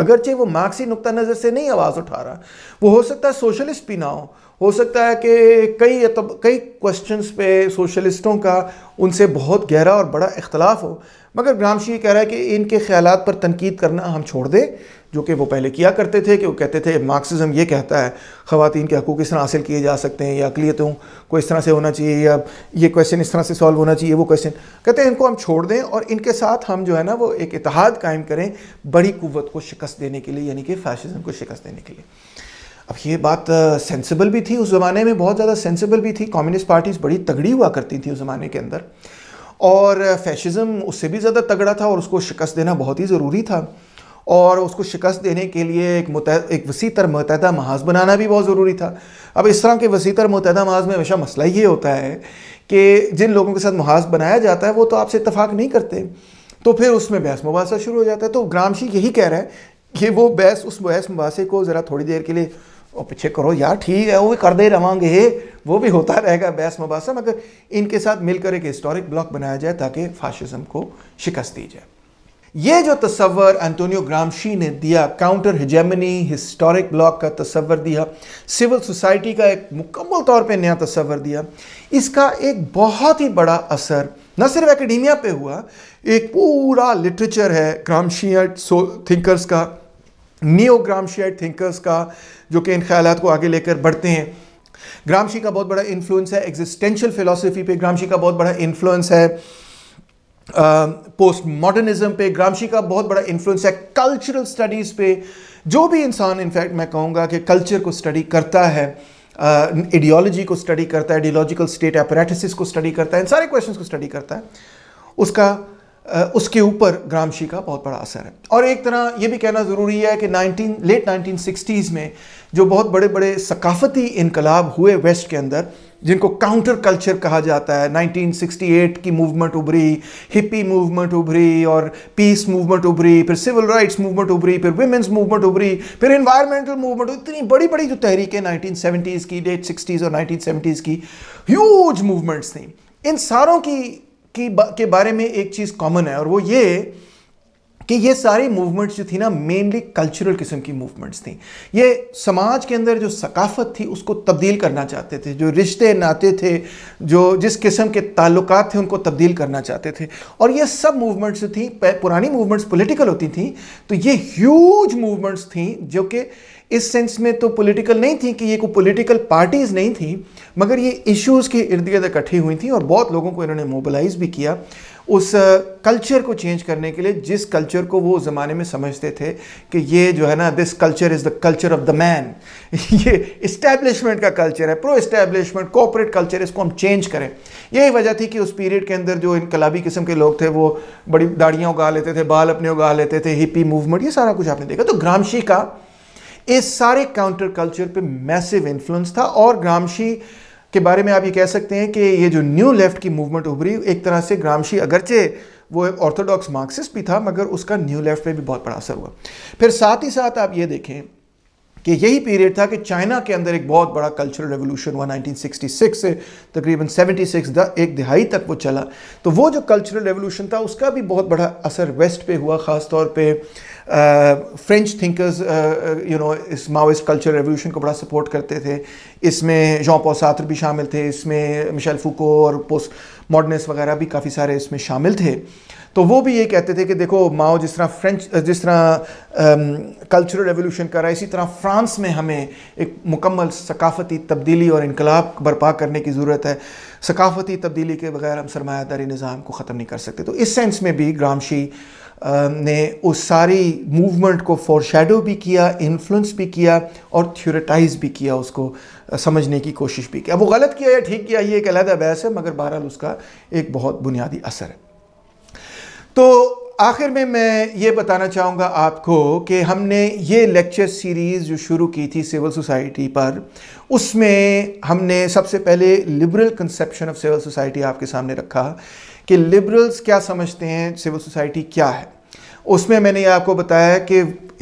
अगरचे वो मार्क्सी नुक़ नज़र से नहीं आवाज़ उठा रहा वो हो सकता है सोशलिस्ट भी ना हो हो सकता है कि कई तब कई क्वेश्चंस पे सोशलिस्टों का उनसे बहुत गहरा और बड़ा इख्तलाफ हो मगर ग्रामशी कह रहा है कि इनके ख्याल पर तनकीद करना हम छोड़ दें जो कि वो पहले किया करते थे कि वो कहते थे मार्क्सिज्म ये कहता है ख़वान के हकूक़ इस तरह हासिल किए जा सकते हैं या अकलीतों को इस तरह से होना चाहिए या ये क्वेश्चन इस तरह से सॉल्व होना चाहिए वो क्वेश्चन कहते हैं इनको हम छोड़ दें और इनके साथ हम जो है ना वो एक इतिहाद कायम करें बड़ी कुत को शिकस्त देने के लिए यानी कि फैशिज़म को शिकस्त देने के लिए अब ये बात सेंसिबल भी थी उस ज़माने में बहुत ज़्यादा सेंसिबल भी थी कम्युनिस्ट पार्टीज़ बड़ी तगड़ी हुआ करती थी उस ज़माने के अंदर और फैशिज़म उससे भी ज़्यादा तगड़ा था और उसको शिकस्त देना बहुत ही ज़रूरी था और उसको शिकस्त देने के लिए एक मुत एक वसी तर मतहदा महाज बनाना भी बहुत ज़रूरी था अब इस तरह के वसी तर मतहदा महाज में हमेशा मसला ये होता है कि जिन लोगों के साथ महाज बनाया जाता है वो तो आपसे इतफाक़ नहीं करते तो फिर उसमें बहस मुबासा शुरू हो जाता है तो ग्रामशी यही कह रहा है कि वो बहस उस बहस मुबासे को ज़रा थोड़ी देर के लिए और पीछे करो यार ठीक है वो भी करते रहेंगे वो भी होता रहेगा बहस मुबासा मगर इनके साथ मिलकर एक हिस्टोरिक ब्लॉक बनाया जाए ताकि फाशिज़म को शिकस्त दी जाए ये जो तस्वर एंटोनियो ग्रामशी ने दिया काउंटर हिजेमनी हिस्टोरिक ब्लॉक का तस्वर दिया सिविल सोसाइटी का एक मुकम्मल तौर पे नया तस्वर दिया इसका एक बहुत ही बड़ा असर न सिर्फ एकेडमिया पे हुआ एक पूरा लिटरेचर है ग्रामशी थिंकर्स का नियो ग्रामशियाइट थिंकर्स का जो कि इन ख्याल को आगे लेकर बढ़ते हैं ग्रामशी का बहुत बड़ा इन्फ्लुएंस है एग्जिस्टेंशियल फिलोसफी पे ग्रामशी का बहुत बड़ा इन्फ्लुएंस है पोस्ट मॉडर्निज्म पे ग्रामशी का बहुत बड़ा इन्फ्लुएंस है कल्चरल स्टडीज़ पे जो भी इंसान इनफैक्ट मैं कहूँगा कि कल्चर को स्टडी करता है आइडियोलॉजी uh, को स्टडी करता है आइडियोलॉजिकल स्टेट अपरेटिस को स्टडी करता है इन सारे क्वेश्चन को स्टडी करता है उसका उसके ऊपर ग्रामशी का बहुत बड़ा असर है और एक तरह ये भी कहना ज़रूरी है कि 19 लेट 1960s में जो बहुत बड़े बड़े सकाफ़ती इनकलाब हुए वेस्ट के अंदर जिनको काउंटर कल्चर कहा जाता है 1968 की मूवमेंट उभरी हिप्पी मूवमेंट उभरी और पीस मूवमेंट उभरी फिर सिविल राइट्स मूवमेंट उभरी फिर वुमेंस मूवमेंट उभरी फिर इन्वायरमेंटल मूवमेंट इतनी बड़ी बड़ी जो तहरीकें नाइनटीन की लेट सिक्सटीज़ और नाइनटीन की ह्यूज मूवमेंट्स थी इन सारों की की बा, के बारे में एक चीज़ कॉमन है और वो ये कि ये सारी मूवमेंट्स जो थी ना मेनली कल्चरल किस्म की मूवमेंट्स थी ये समाज के अंदर जो सकाफत थी उसको तब्दील करना चाहते थे जो रिश्ते नाते थे जो जिस किस्म के ताल्लुक थे उनको तब्दील करना चाहते थे और ये सब मूवमेंट्स थी पुरानी मूवमेंट्स पोलिटिकल होती थी तो ये ह्यूज मूवमेंट्स थी जो कि इस सेंस में तो पॉलिटिकल नहीं थी कि ये कोई पॉलिटिकल पार्टीज़ नहीं थी मगर ये इश्यूज के इर्द गिर्द इकट्ठी हुई थी और बहुत लोगों को इन्होंने मोबिलाइज भी किया उस कल्चर को चेंज करने के लिए जिस कल्चर को वो ज़माने में समझते थे कि ये जो है ना this culture is the culture of the man ये इस्टेब्लिशमेंट का कल्चर है प्रो इस्टेब्लिशमेंट कॉपरेट कल्चर इसको हम चेंज करें यही वजह थी कि उस पीरियड के अंदर जो इनकलाबी किस्म के लोग थे वो बड़ी दाढ़ियाँ उगा लेते थे बाल अपने उगा लेते थे हिपी मूवमेंट ये सारा कुछ आपने देखा तो ग्रामशी का इस सारे काउंटर कल्चर पे मैसिव इन्फ्लुएंस था और ग्रामशी के बारे में आप ये कह सकते हैं कि ये जो न्यू लेफ्ट की मूवमेंट उभरी एक तरह से ग्रामशी अगरचे वो ऑर्थोडॉक्स मार्क्सिस्ट भी था मगर उसका न्यू लेफ्ट पे भी बहुत बड़ा असर हुआ फिर साथ ही साथ आप ये देखें कि यही पीरियड था कि चाइना के अंदर एक बहुत बड़ा कल्चरल रेवोल्यूशन हुआ 1966 से तकरीबन 76 द, एक दिहाई तक वो चला तो वो जो कल्चरल रेवोल्यूशन था उसका भी बहुत बड़ा असर वेस्ट पे हुआ ख़ास तौर पे फ्रेंच थिंकर्स यू नो इस माओइस्ट कल्चर रेवोल्यूशन को बड़ा सपोर्ट करते थे इसमें जॉ पोसात्र भी शामिल थे इसमें मिशेल फूको और पोस्ट मॉडर्निस्ट वगैरह भी काफ़ी सारे इसमें शामिल थे तो वो भी ये कहते थे कि देखो माओ जिस तरह फ्रेंच uh, जिस तरह कल्चरल um, रेवोल्यूशन कर रहा है इसी तरह फ्रांस में हमें एक मुकम्मल सकाफती तब्दीली और इनकलाब बर्पा करने की ज़रूरत है सकाफती तब्दीली के बगैर हम सरमादारी निज़ाम को ख़त्म नहीं कर सकते तो इस सेंस में भी ग्रामशी ने उस सारी मूवमेंट को फॉरशेडो भी किया इन्फ्लुएंस भी किया और थ्योरेटाइज भी किया उसको समझने की कोशिश भी किया वो गलत किया या ठीक किया ये एक अलहदा बहस है मगर बहरहाल उसका एक बहुत बुनियादी असर है तो आखिर में मैं ये बताना चाहूँगा आपको कि हमने ये लेक्चर सीरीज़ जो शुरू की थी सिविल सोसाइटी पर उसमें हमने सबसे पहले liberal conception of civil society आपके सामने रखा कि लिबरल्स क्या समझते हैं सिविल सोसाइटी क्या है उसमें मैंने आपको बताया कि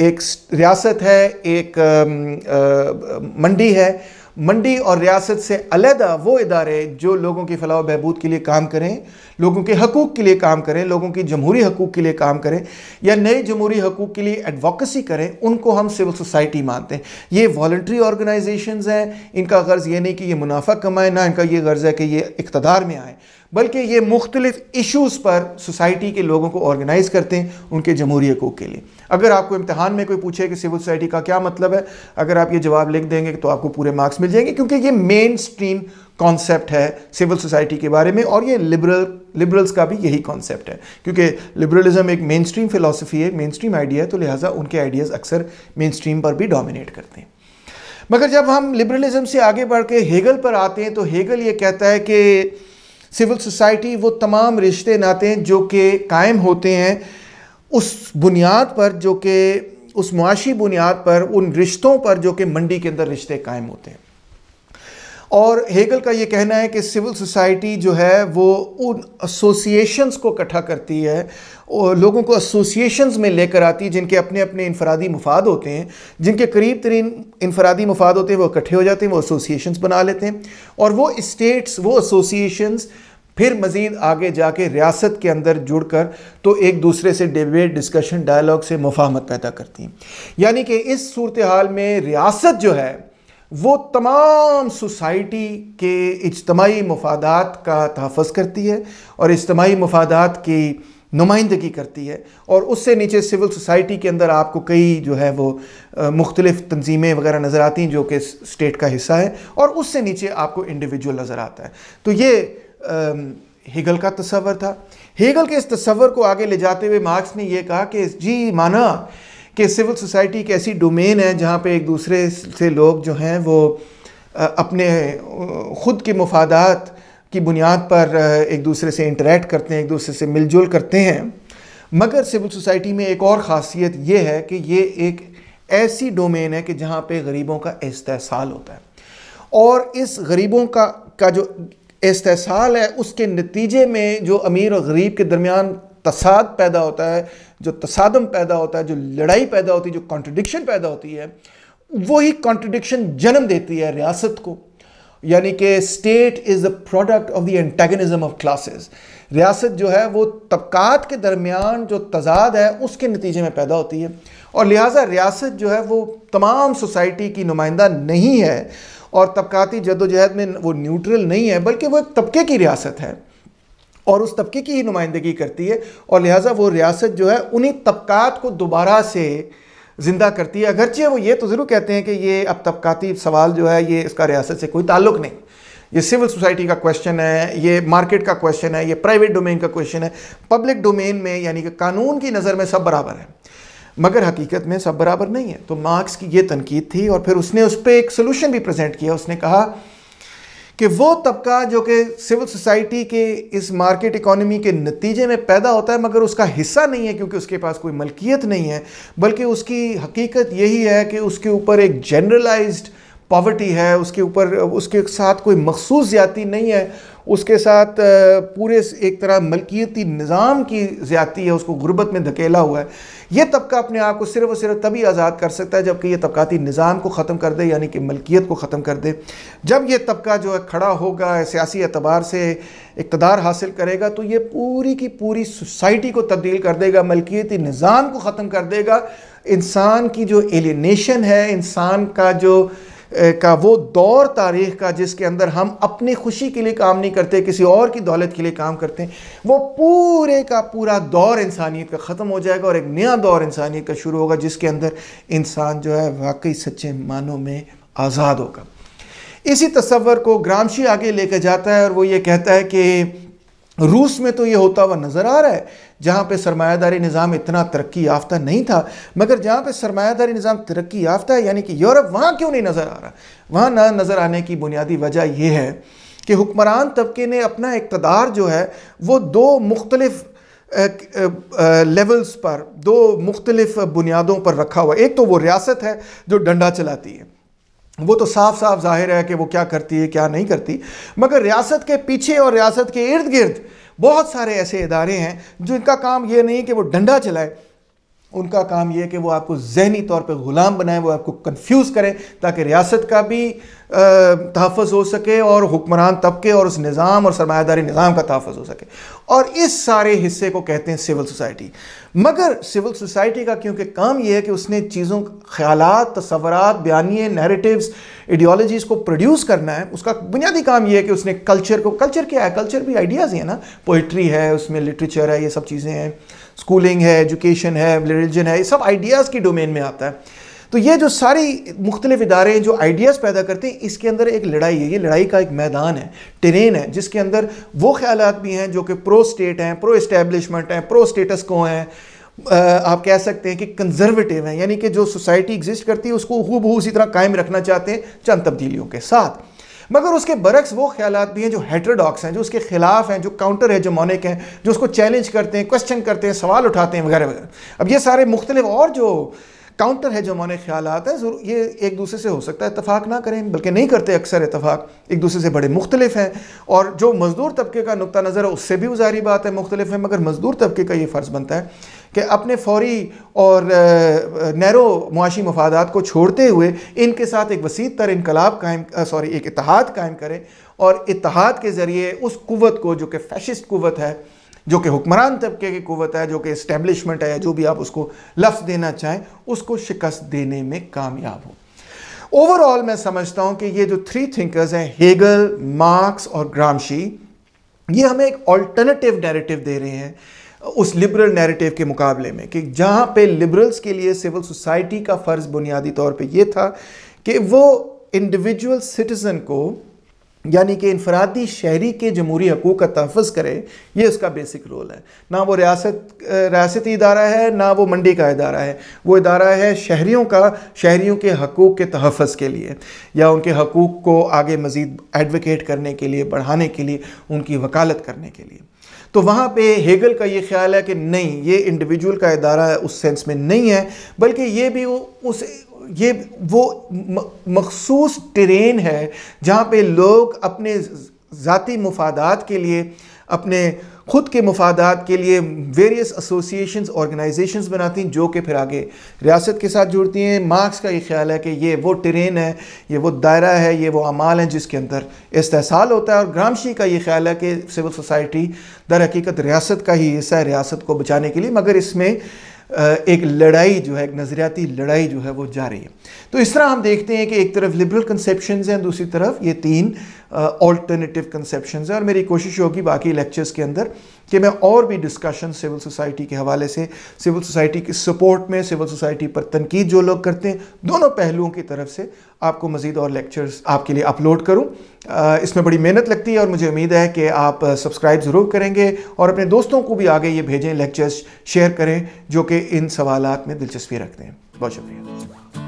एक रियासत है एक आ, आ, मंडी है मंडी और रियासत से अलहदा वो इदारे जो लोगों की फलाह बहबूद के लिए काम करें लोगों के हकूक़ के लिए काम करें लोगों की जमहूरी हकूक़ के लिए काम करें या नए जमहूरी हकूक़ के लिए एडवोकेसी करें उनको हम सिविल सोसाइटी मानते हैं ये वॉल्ट्री ऑर्गेनाइजेशन हैं इनका गर्ज़ ये नहीं कि ये मुनाफा कमाएँ ना इनका ये गर्ज़ है कि ये इकतदार में आए बल्कि ये मुख्तलिफ़ इशूज़ पर सोसाइटी के लोगों को ऑर्गेनाइज़ करते हैं उनके जमहूरी हकूक़ के लिए अगर आपको इम्तहान में कोई पूछे कि सिविल सोसाइटी का क्या मतलब है अगर आप ये जवाब लिख देंगे तो आपको पूरे मार्क्स मिल जाएंगे क्योंकि ये मेन स्ट्रीम कॉन्सेप्ट है सिविल सोसाइटी के बारे में और ये लिबरल लिबरल्स का भी यही कॉन्सेप्ट है क्योंकि लिबरलिज्म एक मेन स्ट्रीम फिलासफ़ी है मेन स्ट्रीम आइडिया है तो लिहाजा उनके आइडियाज़ अक्सर मेन स्ट्रीम पर भी डोमिनेट करते हैं मगर जब हम लिबरलिज्म से आगे बढ़ के हेगल पर आते हैं तो हेगल ये कहता है कि सिविल सोसाइटी वो तमाम रिश्ते नाते जो कि कायम होते हैं उस बुनियाद पर जो कि उस मुआशी बुनियाद पर उन रिश्तों पर जो कि मंडी के अंदर रिश्ते कायम होते हैं और हेगल का ये कहना है कि सिविल सोसाइटी जो है वो उन एसोसिएशंस को इकट्ठा करती है और लोगों को एसोसिएशंस में लेकर आती है जिनके अपने अपने इनफरादी मुफाद होते हैं जिनके करीब तरीन इनफरादी मुफाद होते हैं वो इकट्ठे हो जाते हैं वो एसोसिएशंस बना लेते हैं और वो इस्टेट्स वो एसोसिएशंस फिर मज़ीद आगे जाके रियासत के अंदर जुड़ कर तो एक दूसरे से डिबेट डिस्कशन डायलॉग से मुफाहमत पैदा करती हैं यानी कि इस सूरत हाल में रियासत जो है वो तमाम सोसाइटी के इजतमाही मफादात का तहफ़ करती है और इजतमाही मफादात की नुमाइंदगी करती है और उससे नीचे सिविल सोसाइटी के अंदर आपको कई जो है वो मुख्तलिफ़ तंजीमें वगैरह नज़र आती हैं जो कि स्टेट का हिस्सा है और उससे नीचे आपको इंडिविजुअल नज़र आता है तो ये हेगल का तस्वर था हेगल के इस तस्वर को आगे ले जाते हुए मार्क्स ने यह कहा कि जी माना कि सिविल सोसाइटी एक ऐसी डोमेन है जहाँ पे एक दूसरे से लोग जो हैं वो अपने ख़ुद के मफादात की बुनियाद पर एक दूसरे से इंटरेक्ट करते हैं एक दूसरे से मिलजुल करते हैं मगर सिविल सोसाइटी में एक और ख़ासियत ये है कि ये एक ऐसी डोमेन है कि जहाँ पे गरीबों का इस्तेसाल होता है और इस गरीबों का का जो इस्तेसाल है उसके नतीजे में जो अमीर और गरीब के दरमियान तसाद पैदा होता है जो तसादम पैदा होता है जो लड़ाई पैदा होती है जो कॉन्ट्रडिक्शन पैदा होती है वही कॉन्ट्रडिक्शन जन्म देती है रियासत को यानी कि state is the product of the antagonism of classes रियासत जो है वो तबकात के दरमियान जो तजाद है उसके नतीजे में पैदा होती है और लिहाजा रियासत जो है वो तमाम सोसाइटी की नुमाइंदा नहीं है और तबकाती जदोजहद में वो न्यूट्रल नहीं है बल्कि वो एक तबके की रियासत है और उस तबके की ही नुमाइंदगी करती है और लिहाजा वो रियासत जो है उन्हीं तबकात को दोबारा से ज़िंदा करती है अगरचे वो ये तो ज़रूर कहते हैं कि ये अब तबकाती सवाल जो है ये इसका रियासत से कोई ताल्लुक नहीं ये सिविल सोसाइटी का क्वेश्चन है ये मार्केट का क्वेश्चन है ये प्राइवेट डोमेन का क्वेश्चन है पब्लिक डोमेन में यानी कि कानून की नज़र में सब बराबर है मगर हकीकत में सब बराबर नहीं है तो मार्क्स की ये तनकीद थी और फिर उसने उस पर एक सोलूशन भी प्रजेंट किया उसने कहा कि वो तबका जो कि सिविल सोसाइटी के इस मार्केट इकोनॉमी के नतीजे में पैदा होता है मगर उसका हिस्सा नहीं है क्योंकि उसके पास कोई मलकियत नहीं है बल्कि उसकी हकीकत यही है कि उसके ऊपर एक जनरलाइज्ड पॉवर्टी है उसके ऊपर उसके साथ कोई मखसूस ज्यादा नहीं है उसके साथ पूरे एक तरह मलकियती निज़ाम की ज़्यादती है उसको गुर्बत में धकेला हुआ है ये तबका अपने आप को सिर्फ और सिर्फ तभी आज़ाद कर सकता है जबकि ये तबकाती निज़ाम को ख़त्म कर दे यानी कि मलकियत को ख़त्म कर दे जब ये तबका जो है खड़ा होगा सियासी एतबार से इकतदार हासिल करेगा तो ये पूरी की पूरी सोसाइटी को तब्दील कर देगा मलकियती निज़ाम को ख़त्म कर देगा इंसान की जो एलिनेशन है इंसान का जो का वो दौर तारीख़ का जिसके अंदर हम अपनी खुशी के लिए काम नहीं करते किसी और की दौलत के लिए काम करते हैं वो पूरे का पूरा दौर इंसानियत का ख़त्म हो जाएगा और एक नया दौर इंसानियत का शुरू होगा जिसके अंदर इंसान जो है वाकई सच्चे मानों में आज़ाद होगा इसी तस्वर को ग्रामशी आगे लेकर जाता है और वो ये कहता है कि रूस में तो ये होता हुआ नज़र आ रहा है जहाँ पर सरमायादारी निज़ाम इतना तरक्की याफ्ता नहीं था मगर जहाँ पर सरमायादारी निज़ाम तरक्की याफ्ता है यानी कि यूरोप वहाँ क्यों नहीं नज़र आ रहा वहाँ ना नज़र आने की बुनियादी वजह यह है कि हुक्मरान तबके ने अपना इकतदार जो है वो दो मुख्तलिफ़ लेवल्स पर दो मुख्तलिफ बुनियादों पर रखा हुआ एक तो वो रियासत है जो डंडा चलाती है वो तो साफ साफ जाहिर है कि वो क्या करती है क्या नहीं करती मगर रियासत के पीछे और रियासत के इर्द गिर्द बहुत सारे ऐसे इदारे हैं जिनका काम ये नहीं कि वो डंडा चलाए उनका काम यह है कि वो आपको जहनी तौर पर ग़ुलाम बनाएं वो आपको कंफ्यूज करें ताकि रियासत का भी तहफ़ हो सके और हुक्मरान तबके और उस निज़ाम और सरमायादारी निज़ाम का तहफ़ हो सके और इस सारे हिस्से को कहते हैं सिविल सोसाइटी मगर सिविल सोसाइटी का क्योंकि काम यह है कि उसने चीज़ों ख्याल तस्वरत बयानी नरेटिव्स आइडियोलॉजीज़ को प्रोड्यूस करना है उसका बुनियादी काम यह है कि उसने कल्चर को कल्चर क्या है कल्चर भी आइडियाज़ ही है ना पोइट्री है उसमें लिटरेचर है ये सब चीज़ें हैं स्कूलिंग है एजुकेशन है रिलीजन है ये सब आइडियाज़ की डोमेन में आता है तो ये जो सारी मुख्तलिफ इदारे जो आइडियाज़ पैदा करते हैं इसके अंदर एक लड़ाई है ये लड़ाई का एक मैदान है टेरेन है जिसके अंदर वो ख्याल भी हैं जो कि प्रो स्टेट हैं प्रो इस्टेबलिशमेंट हैं प्रो स्टेटस को हैं आप कह सकते हैं कि कंजर्वेटिव हैं यानी कि जो सोसाइटी एग्जिस्ट करती है उसको हु उसी तरह कायम रखना चाहते हैं चंद तब्दीलियों के साथ मगर उसके बरक्स वो ख्याल भी हैं जो हेट्रोडॉक्स हैं जो उसके खिलाफ हैं जो काउंटर है जो मोनिक हैं जो उसको चैलेंज करते हैं क्वेश्चन करते हैं सवाल उठाते हैं वगैरह वगैरह अब ये सारे मुख्तलि और जो काउंटर है जो हमारे ख्याल हैं ज़रूर ये एक दूसरे से हो सकता है इतफाक़ ना करें बल्कि नहीं करते अक्सर इतफाक़ एक दूसरे से बड़े मुख्तलिफ हैं और जो मज़दूर तबके का नुकता नज़र है उससे भी उजारी बात है मुख्तलिफ है मगर मज़दूर तबके का ये फ़र्ज़ बनता है कि अपने फौरी और नैरो मुआशी मफादात को छोड़ते हुए इनके साथ एक वसी तर इनकलाब कायम सॉरी एक इतिहाद कायम करें और इतिहाद के ज़रिए उस कुत को जो कि फैशिस्ट कुत है जो कि हुक्मरान तबके की कुत है जो कि इस्टेबलिशमेंट है जो भी आप उसको लफ्ज़ देना चाहें उसको शिकस्त देने में कामयाब हो ओवरऑल मैं समझता हूं कि ये जो थ्री थिंकर्स हैं हेगल मार्क्स और ग्रामशी ये हमें एक ऑल्टरनेटिव नैरेटिव दे रहे हैं उस लिबरल नैरेटिव के मुकाबले में कि जहाँ पे लिबरल्स के लिए सिविल सोसाइटी का फ़र्ज़ बुनियादी तौर पे ये था कि वो इंडिविजुअल सिटीज़न को यानी कि इनफरादी शहरी के जमहूरी हकूक़ का तहफ़ करे ये उसका बेसिक रोल है ना वो रियासत रियासती इदारा है ना वो मंडी का इदारा है वो इदारा है शहरीों का शहरीों के हकूक़ के तहफ़ के लिए या उनके हकूक़ को आगे मज़ीद एडवोकेट करने के लिए बढ़ाने के लिए उनकी वकालत करने के लिए तो वहाँ पे हेगल का ये ख्याल है कि नहीं ये इंडिविजुअल का है उस सेंस में नहीं है बल्कि ये भी उस ये वो मखसूस ट्रेन है जहाँ पे लोग अपने ज़ाती मफादात के लिए अपने ख़ुद के मफादात के लिए वेरियस एसोसिएशन ऑर्गेनाइजेशन बनाती हैं जो कि फिर आगे रियासत के साथ जुड़ती हैं मार्क्स का ये ख्याल है कि ये वो ट्रेन है ये वो दायरा है ये वो अमाल हैं जिसके अंदर इस्तेसाल होता है और ग्रामशी का ये ख्याल है कि सिविल सोसाइटी दर हकीकत रियासत का ही हिस्सा है रियासत को बचाने के लिए मगर इसमें एक लड़ाई जो है एक नज़रियाती लड़ाई जो है वो जा रही है तो इस तरह हम देखते हैं कि एक तरफ लिबरल कंसेप्शन हैं दूसरी तरफ ये तीन ऑल्टरनेटिव कंसेप्शन हैं और मेरी कोशिश होगी बाकी लेक्चर्स के अंदर कि मैं और भी डिस्कशन सिविल सोसाइटी के हवाले से सिविल सोसाइटी की सपोर्ट में सिविल सोसाइटी पर तनकीद जो लोग करते हैं दोनों पहलुओं की तरफ से आपको मज़ीद और लेक्चर्स आपके लिए अपलोड करूँ इसमें बड़ी मेहनत लगती है और मुझे उम्मीद है कि आप सब्सक्राइब ज़रूर करेंगे और अपने दोस्तों को भी आगे ये भेजें लेक्चर्स शेयर करें जो कि इन सवाल में दिलचस्पी रखते हैं बहुत शुक्रिया